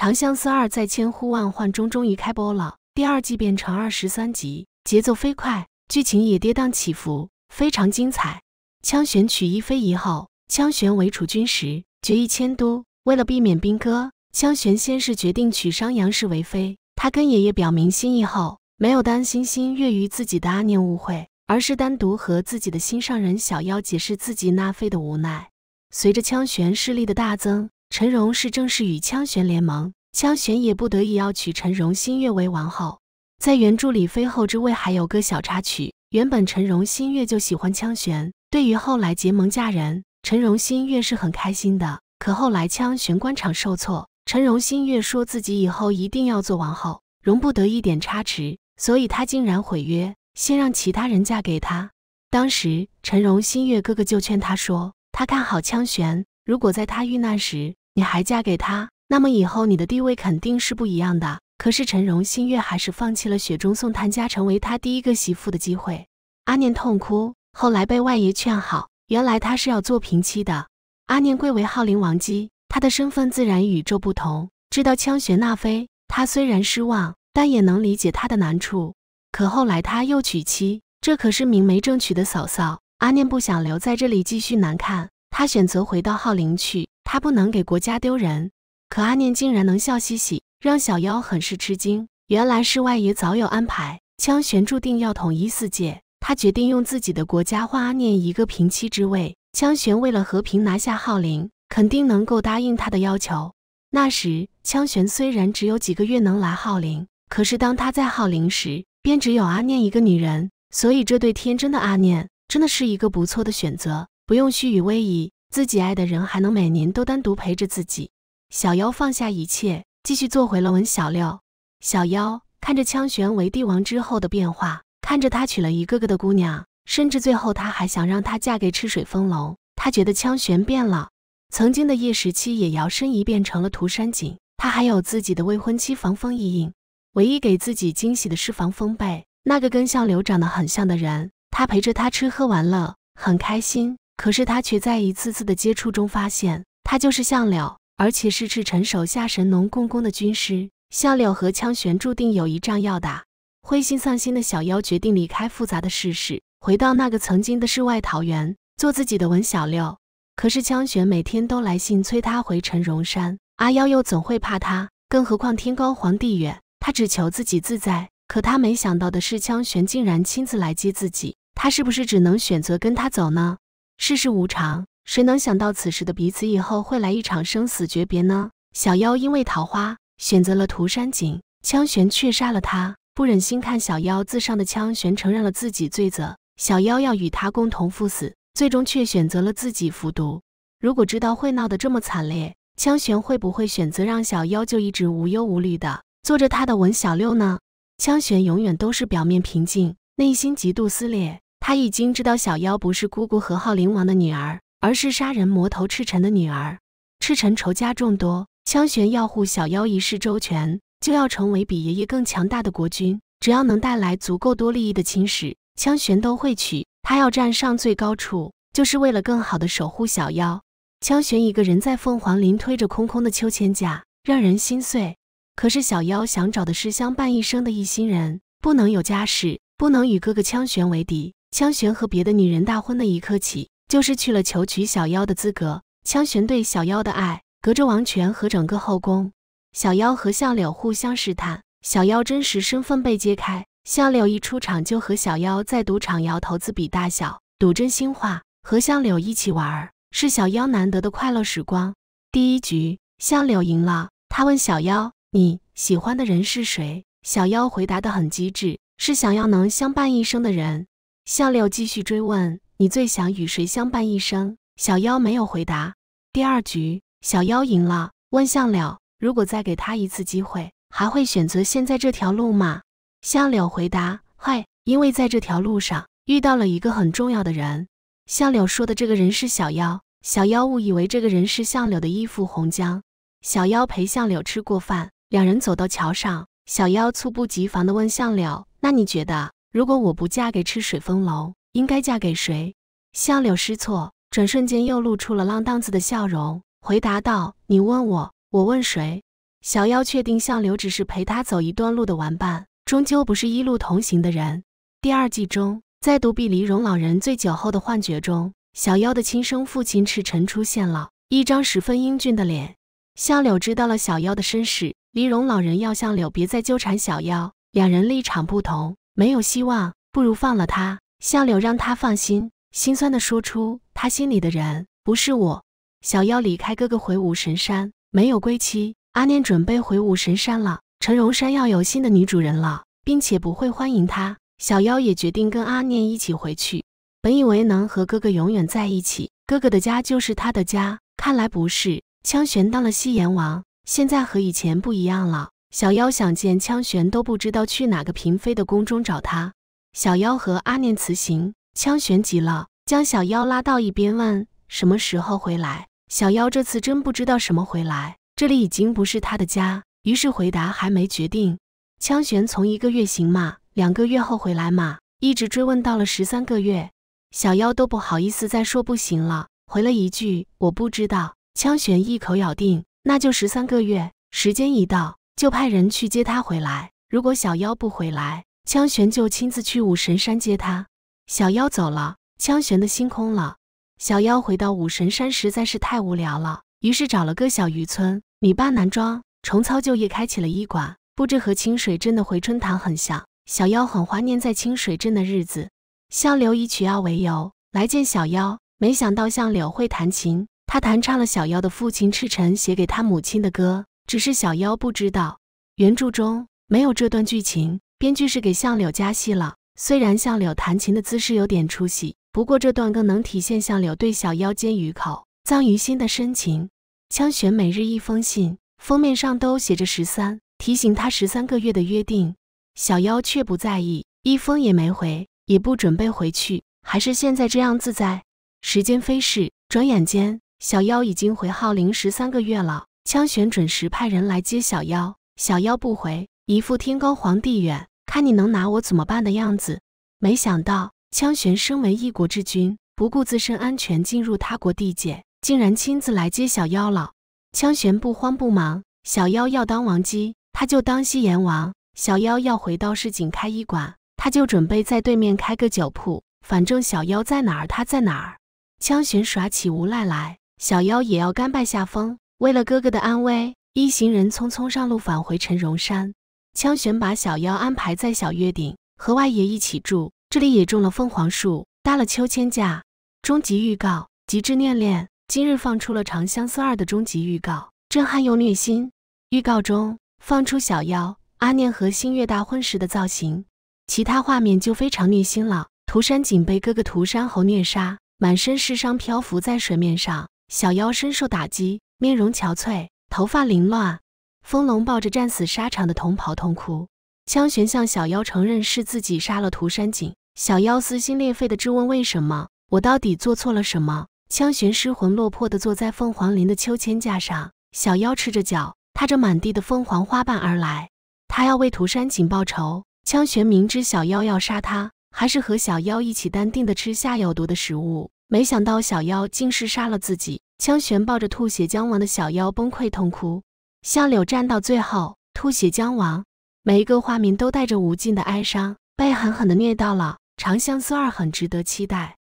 《长相思二》在千呼万唤中终于开播了。第二季变成二十三集，节奏飞快，剧情也跌宕起伏，非常精彩。枪玄娶一妃后，枪玄为储君时，决意迁都。为了避免兵戈，枪玄先是决定娶商阳氏为妃。他跟爷爷表明心意后，没有担心心悦于自己的阿念误会，而是单独和自己的心上人小妖解释自己纳妃的无奈。随着枪玄势力的大增。陈荣是正式与枪玄联盟，枪玄也不得已要娶陈荣新月为王后。在原著里，妃后之位还有个小插曲。原本陈荣新月就喜欢枪玄，对于后来结盟嫁人，陈荣新月是很开心的。可后来枪玄官场受挫，陈荣新月说自己以后一定要做王后，容不得一点差池，所以他竟然毁约，先让其他人嫁给他。当时陈荣新月哥哥就劝他说，他看好枪玄，如果在他遇难时。你还嫁给他，那么以后你的地位肯定是不一样的。可是陈荣新月还是放弃了雪中送炭家成为他第一个媳妇的机会。阿念痛哭，后来被外爷劝好。原来他是要做平妻的。阿念贵为昊灵王姬，他的身份自然与众不同。知道枪玄纳妃，他虽然失望，但也能理解他的难处。可后来他又娶妻，这可是明媒正娶的嫂嫂。阿念不想留在这里继续难看，他选择回到昊灵去。他不能给国家丢人，可阿念竟然能笑嘻嘻，让小妖很是吃惊。原来世外也早有安排，枪玄注定要统一四界。他决定用自己的国家换阿念一个平妻之位。枪玄为了和平拿下号林，肯定能够答应他的要求。那时，枪玄虽然只有几个月能来号林，可是当他在号林时，便只有阿念一个女人，所以这对天真的阿念真的是一个不错的选择，不用虚与委蛇。自己爱的人还能每年都单独陪着自己，小妖放下一切，继续做回了文小六。小妖看着枪玄为帝王之后的变化，看着他娶了一个个的姑娘，甚至最后他还想让他嫁给赤水风龙，他觉得枪玄变了。曾经的叶十七也摇身一变成了涂山璟，他还有自己的未婚妻防风意隐，唯一给自己惊喜的是防风被。那个跟相柳长得很像的人，他陪着他吃喝玩乐，很开心。可是他却在一次次的接触中发现，他就是相柳，而且是赤辰手下神农共工的军师。相柳和枪玄注定有一仗要打。灰心丧心的小妖决定离开复杂的世事，回到那个曾经的世外桃源，做自己的文小六。可是枪玄每天都来信催他回陈荣山，阿妖又怎会怕他？更何况天高皇帝远，他只求自己自在。可他没想到的是，枪玄竟然亲自来接自己，他是不是只能选择跟他走呢？世事无常，谁能想到此时的彼此以后会来一场生死诀别呢？小妖因为桃花选择了涂山璟，枪玄却杀了他，不忍心看小妖自伤的枪玄承认了自己罪责，小妖要与他共同赴死，最终却选择了自己服毒。如果知道会闹得这么惨烈，枪玄会不会选择让小妖就一直无忧无虑的做着他的文小六呢？枪玄永远都是表面平静，内心极度撕裂。他已经知道小妖不是姑姑和浩灵王的女儿，而是杀人魔头赤尘的女儿。赤尘仇家众多，枪玄要护小妖一世周全，就要成为比爷爷更强大的国君。只要能带来足够多利益的亲蚀，枪玄都会娶。他要站上最高处，就是为了更好的守护小妖。枪玄一个人在凤凰林推着空空的秋千架，让人心碎。可是小妖想找的是相伴一生的一心人，不能有家室，不能与哥哥枪玄为敌。枪玄和别的女人大婚的一刻起，就失去了求娶小妖的资格。枪玄对小妖的爱，隔着王权和整个后宫。小妖和相柳互相试探，小妖真实身份被揭开。相柳一出场就和小妖在赌场摇骰子比大小，赌真心话。和相柳一起玩儿是小妖难得的快乐时光。第一局相柳赢了，他问小妖：“你喜欢的人是谁？”小妖回答的很机智：“是想要能相伴一生的人。”相柳继续追问：“你最想与谁相伴一生？”小妖没有回答。第二局，小妖赢了，问相柳：“如果再给他一次机会，还会选择现在这条路吗？”相柳回答：“会，因为在这条路上遇到了一个很重要的人。”相柳说的这个人是小妖，小妖误以为这个人是相柳的义父洪江。小妖陪相柳吃过饭，两人走到桥上，小妖猝不及防地问相柳：“那你觉得？”如果我不嫁给赤水丰隆，应该嫁给谁？相柳失措，转瞬间又露出了浪荡子的笑容，回答道：“你问我，我问谁？”小妖确定相柳只是陪他走一段路的玩伴，终究不是一路同行的人。第二季中，在独臂黎荣老人醉酒后的幻觉中，小妖的亲生父亲赤尘出现了一张十分英俊的脸。相柳知道了小妖的身世，黎荣老人要相柳别再纠缠小妖，两人立场不同。没有希望，不如放了他。相柳让他放心，心酸的说出他心里的人不是我。小妖离开哥哥回武神山，没有归期。阿念准备回武神山了，陈荣山要有新的女主人了，并且不会欢迎他。小妖也决定跟阿念一起回去。本以为能和哥哥永远在一起，哥哥的家就是他的家，看来不是。枪玄当了西炎王，现在和以前不一样了。小妖想见枪玄，都不知道去哪个嫔妃的宫中找他。小妖和阿念辞行，枪玄急了，将小妖拉到一边问：“什么时候回来？”小妖这次真不知道什么回来，这里已经不是他的家，于是回答还没决定。枪玄从一个月行吗？两个月后回来吗？一直追问到了十三个月，小妖都不好意思再说不行了，回了一句我不知道。枪玄一口咬定，那就十三个月。时间一到。就派人去接他回来。如果小妖不回来，枪玄就亲自去武神山接他。小妖走了，枪玄的心空了。小妖回到武神山实在是太无聊了，于是找了个小渔村，女扮男装，重操旧业，开起了医馆，不知和清水镇的回春堂很像。小妖很怀念在清水镇的日子。相柳以取药为由来见小妖，没想到向柳会弹琴，他弹唱了小妖的父亲赤诚写给他母亲的歌。只是小妖不知道，原著中没有这段剧情，编剧是给相柳加戏了。虽然相柳弹琴的姿势有点出戏，不过这段更能体现相柳对小妖“煎鱼口，葬于心”的深情。枪玄每日一封信，封面上都写着十三，提醒他十三个月的约定。小妖却不在意，一封也没回，也不准备回去，还是现在这样自在。时间飞逝，转眼间，小妖已经回号零十三个月了。枪玄准时派人来接小妖，小妖不回，一副天高皇帝远，看你能拿我怎么办的样子。没想到枪玄身为一国之君，不顾自身安全进入他国地界，竟然亲自来接小妖了。枪玄不慌不忙，小妖要当王姬，他就当西炎王；小妖要回到市井开医馆，他就准备在对面开个酒铺。反正小妖在哪儿，他在哪儿。枪玄耍起无赖来，小妖也要甘拜下风。为了哥哥的安危，一行人匆匆上路返回陈荣山。枪玄把小妖安排在小月顶和外爷一起住，这里也种了凤凰树，搭了秋千架。终极预告，极致恋恋，今日放出了《长相思二》的终极预告，震撼又虐心。预告中放出小妖阿念和星月大婚时的造型，其他画面就非常虐心了。涂山璟被哥哥涂山侯虐杀，满身是伤漂浮在水面上，小妖深受打击。面容憔悴，头发凌乱，风龙抱着战死沙场的同袍痛哭。枪玄向小妖承认是自己杀了涂山璟。小妖撕心裂肺的质问：“为什么？我到底做错了什么？”枪玄失魂落魄的坐在凤凰林的秋千架上。小妖赤着脚踏着满地的凤凰花瓣而来，他要为涂山璟报仇。枪玄明知小妖要杀他，还是和小妖一起淡定的吃下有毒的食物。没想到小妖竟是杀了自己。江玄抱着吐血僵王的小夭崩溃痛哭，相柳战到最后吐血僵王，每一个画面都带着无尽的哀伤，被狠狠的虐到了，《长相思二》很值得期待。